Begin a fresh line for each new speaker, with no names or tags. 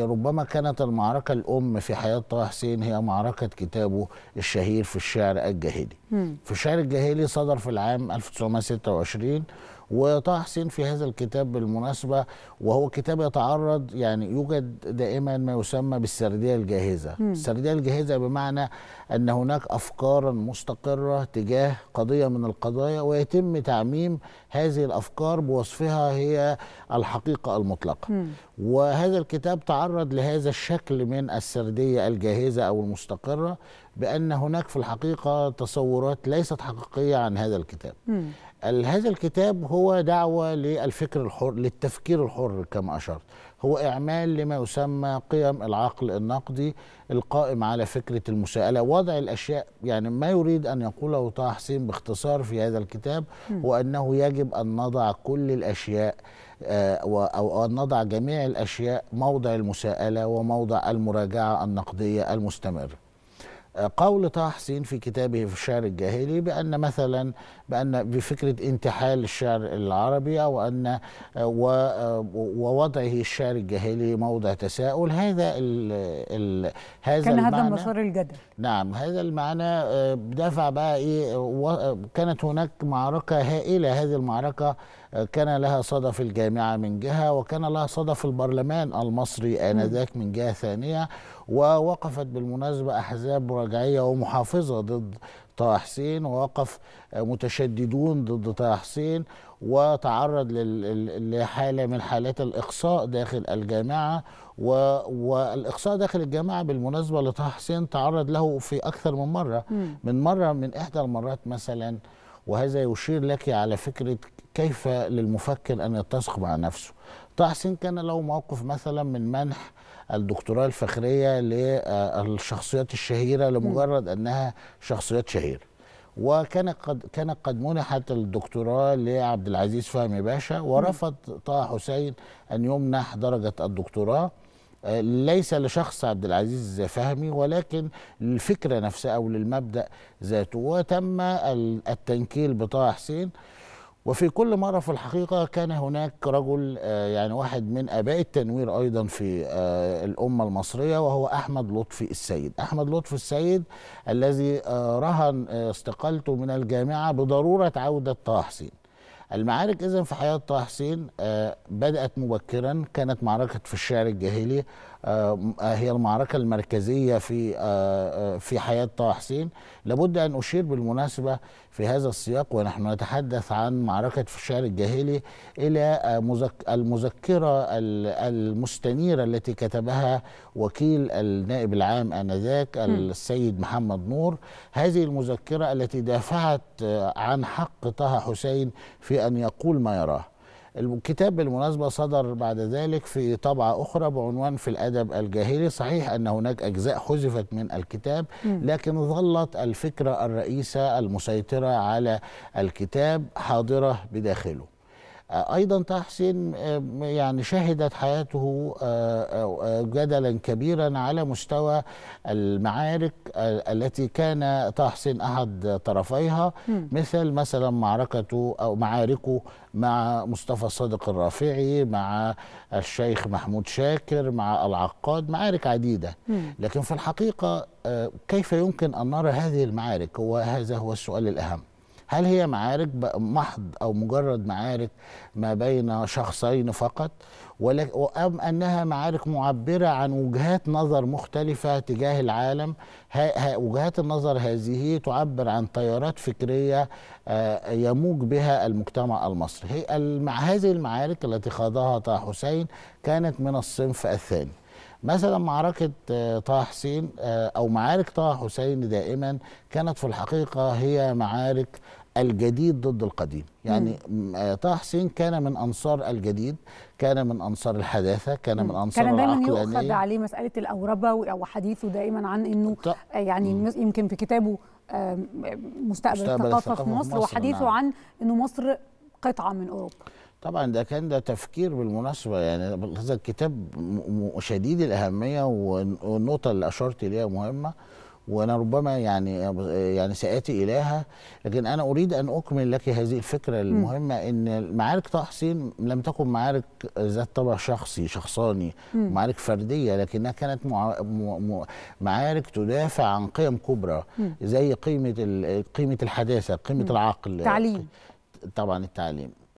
ربما كانت المعركة الأم في حياة طه حسين هي معركة كتابه الشهير في الشعر الجاهلي مم. في الشعر الجاهلي صدر في العام 1926 وطه حسين في هذا الكتاب بالمناسبة وهو كتاب يتعرض يعني يوجد دائما ما يسمى بالسردية الجاهزة مم. السردية الجاهزة بمعنى أن هناك أفكارا مستقرة تجاه قضية من القضايا ويتم تعميم هذه الأفكار بوصفها هي الحقيقة المطلقة مم. وهذا الكتاب الكتاب تعرض لهذا الشكل من السرديه الجاهزه او المستقره بأن هناك في الحقيقة تصورات ليست حقيقية عن هذا الكتاب مم. هذا الكتاب هو دعوة للفكر الحر للتفكير الحر كما أشرت هو إعمال لما يسمى قيم العقل النقدي القائم على فكرة المساءلة وضع الأشياء يعني ما يريد أن يقوله طه حسين باختصار في هذا الكتاب هو أنه يجب أن نضع كل الأشياء آه، أو أن نضع جميع الأشياء موضع المساءلة وموضع المراجعة النقدية المستمرة قول طه حسين في كتابه في الشعر الجاهلي بأن مثلا بأن بفكرة انتحال الشعر العربي أو أن ووضعه الشعر الجاهلي موضع تساؤل هذا الـ الـ هذا كان هذا مسار الجدل نعم هذا المعنى آه، دفع بقى إيه آه، كانت هناك معركة هائلة هذه المعركة كان لها صدى في الجامعة من جهة وكان لها صدى في البرلمان المصري آنذاك من جهة ثانية ووقفت بالمناسبة أحزاب رجعية ومحافظة ضد طه حسين ووقف متشددون ضد طه حسين وتعرض لحالة من حالات الإقصاء داخل الجامعة و... والإقصاء داخل الجامعة بالمناسبة لطه حسين تعرض له في أكثر من مرة من مرة من إحدى المرات مثلا وهذا يشير لك على فكرة كيف للمفكر أن يتسق مع نفسه تحسين كان له موقف مثلا من منح الدكتوراه الفخرية للشخصيات آه، الشهيرة لمجرد أنها شخصيات شهيرة وكان قد كانت قد منحت الدكتوراه لعبد العزيز فهمي باشا ورفض طه حسين ان يمنح درجه الدكتوراه آه، ليس لشخص عبد العزيز فهمي ولكن للفكره نفسها او للمبدا ذاته وتم التنكيل بطه حسين وفي كل مرة في الحقيقة كان هناك رجل آه، يعني واحد من آباء التنوير أيضا في آه، الأمة المصرية وهو أحمد لطفي السيد أحمد لطفي السيد الذي آه، رهن استقالته من الجامعة بضرورة عودة طه حسين المعارك إذا في حياة طه حسين آه، بدأت مبكرا كانت معركة في الشعر الجاهلي آه، آه، هي المعركة المركزية في في حياة طه حسين لابد أن أشير بالمناسبة في هذا السياق ونحن نتحدث عن معركة في الشعر الجاهلي إلى المذكرة المستنيرة التي كتبها وكيل النائب العام آنذاك السيد محمد نور هذه المذكرة التي دافعت عن حق طه حسين في في أن يقول ما يراه الكتاب بالمناسبة صدر بعد ذلك في طبعة أخرى بعنوان في الأدب الجاهلي صحيح أن هناك أجزاء حذفت من الكتاب لكن ظلت الفكرة الرئيسة المسيطرة على الكتاب حاضرة بداخله ايضا طه حسين يعني شهدت حياته آه، آه، جدلا كبيرا على مستوى المعارك آه، التي كان طه حسين احد طرفيها مثل مثلا معركته او معاركه مع مصطفى صادق الرافعي مع الشيخ محمود شاكر مع العقاد معارك عديده لكن في الحقيقه كيف يمكن ان نرى هذه المعارك هو هذا هو السؤال الاهم هل هي معارك محض او مجرد معارك ما بين شخصين فقط ام انها معارك معبره عن وجهات نظر مختلفه تجاه العالم وجهات النظر هذه تعبر عن تيارات فكريه آه، يموج بها المجتمع المصري هي هذه المعارك التي خاضها طه حسين كانت من الصنف الثاني مثلا معركة آه، طه حسين آه، أو معارك طه حسين دائما كانت في الحقيقة هي معارك الجديد ضد القديم يعني آه، طه حسين كان من انصار الجديد كان من انصار الحداثه كان من انصار كان دايما يؤخذ عليه مساله الاوربه وحديثه دائما عن انه يعني مم. يمكن في كتابه مستقبل, مستقبل الثقافه في مصر, مصر وحديثه نعم. عن انه مصر قطعه من اوروبا طبعا ده كان ده تفكير بالمناسبه يعني هذا الكتاب شديد الاهميه والنقطه اللي اشرت اليها مهمه وانا ربما يعني يعني ساتي اليها لكن انا اريد ان اكمل لك هذه الفكره المهمه ان معارك طه حسين لم تكن معارك ذات طابع شخصي شخصاني معارك فرديه لكنها كانت معارك تدافع عن قيم كبرى زي قيمه قيمه الحداثه قيمه العقل تعليم طبعا التعليم